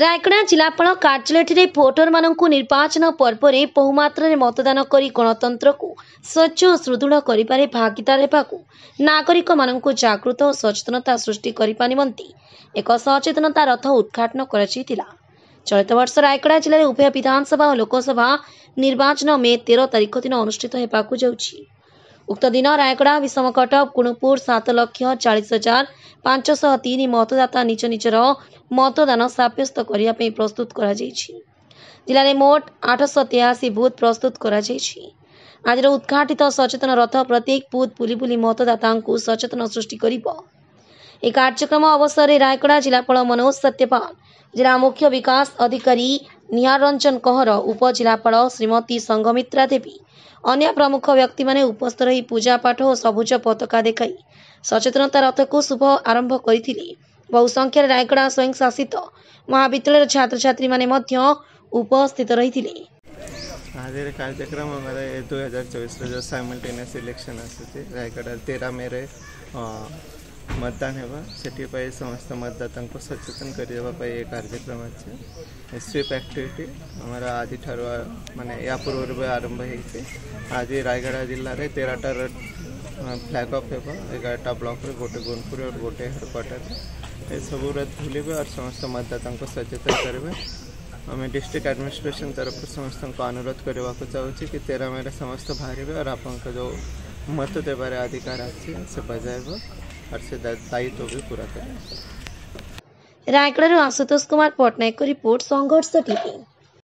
ରାୟଗଡ଼ା ଜିଲ୍ଲାପାଳ କାର୍ଯ୍ୟାଳୟଠାରେ ଭୋଟରମାନଙ୍କୁ ନିର୍ବାଚନ ପର୍ବରେ ବହୁମାତ୍ରାରେ ମତଦାନ କରି ଗଣତନ୍ତ୍ରକୁ ସ୍ୱଚ୍ଛ ଓ ସୁଦୃଢ଼ କରିବାରେ ଭାଗିଦାର ହେବାକୁ ନାଗରିକମାନଙ୍କୁ ଜାଗୃତ ଓ ସଚେତନତା ସୃଷ୍ଟି କରିବା ନିମନ୍ତେ ଏକ ସଚେତନତା ରଥ ଉଦ୍ଘାଟନ କରାଯାଇଥିଲା ଚଳିତ ବର୍ଷ ରାୟଗଡ଼ା ଜିଲ୍ଲାରେ ଉଭୟ ବିଧାନସଭା ଓ ଲୋକସଭା ନିର୍ବାଚନ ମେ ତେର ତାରିଖ ଦିନ ଅନୁଷ୍ଠିତ ହେବାକୁ ଯାଉଛି ଉକ୍ତ ଦିନ ରାୟଗଡ଼ା ବିଷମକଟକ ଗୁଣପୁର ସାତ ଲକ୍ଷ ଚାଳିଶ ହଜାର ପାଞ୍ଚଶହ ତିନି ମତଦାତା ନିଜ ନିଜର ମତଦାନ ସାବ୍ୟସ୍ତ କରିବା ପାଇଁ ପ୍ରସ୍ତୁତ କରାଯାଇଛି ଜିଲ୍ଲାରେ ମୋଟ ଆଠଶହ ତେୟାଅଶୀ ବୁଥ୍ ପ୍ରସ୍ତୁତ କରାଯାଇଛି ଆଜିର ଉଦ୍ଘାଟିତ ସଚେତନ ରଥ ପ୍ରତ୍ୟେକ ବୁଥ୍ ବୁଲି ବୁଲି ମତଦାତାଙ୍କୁ ସଚେତନ ସୃଷ୍ଟି କରିବ ଏହି କାର୍ଯ୍ୟକ୍ରମ ଅବସରରେ ରାୟଗଡ଼ା ଜିଲ୍ଲାପାଳ ମନୋଜ ସତ୍ୟପାଲ ଜିଲ୍ଲା ମୁଖ୍ୟ ବିକାଶ ଅଧିକାରୀ ନିହାରଞ୍ଜନ କହଁର ଉପଜିଲ୍ଲାପାଳ ଶ୍ରୀମତୀ ସଂଘମିତ୍ରା ଦେବୀ ଅନ୍ୟ ପ୍ରମୁଖ ବ୍ୟକ୍ତିମାନେ ଉପସ୍ଥିତ ରହି ପୂଜାପାଠ ଓ ସବୁଜ ପତାକା ଦେଖାଇ ସଚେତନତା ରଥକୁ ଶୁଭ ଆରମ୍ଭ କରିଥିଲେ ବହୁ ସଂଖ୍ୟାରେ ରାୟଗଡ଼ା ସ୍ୱୟଂଶାସିତ ମହାବିଦ୍ୟାଳୟର ଛାତ୍ରଛାତ୍ରୀମାନେ ମଧ୍ୟ ଉପସ୍ଥିତ ରହିଥିଲେ ଆଜିର କାର୍ଯ୍ୟକ୍ରମ ଦୁଇ ହଜାର ଚବିଶରେ ଯେଉଁ ସାଇମିଲଟେନିୟସ୍ ଇଲେକ୍ସନ୍ ଆସୁଛି ରାୟଗଡ଼ା ତେର ମେରେ मतदान होगा से समस्त मतदाता सचेतन करवाई ये कार्यक्रम अच्छे स्वीप आक्टिविटी आमर आज ठार मान या पूर्व आरंभ हो आज रायगढ़ जिले में तेरहटार फ्लैग अफ होगा ब्लक गोटे गुणपुर और गोटे हेडक्वाटर ये सब बुलेबे और समस्त मतदाता सचेतन करेंगे आम डिस्ट्रिक्ट आडमिनिस्ट्रेशन तरफ समस्त को अनुरोध करने को चाहिए कि तेरह मेरे समस्त बाहर और आप मत देवार अधिकार अच्छे से बजाय હર્ષે દાયિત્વ भी પૂરા કર્યા રાયગઢ આશુતોષ કુમાર પટનાયકનો રિપોર્ટ સોંગર્સ ટીવી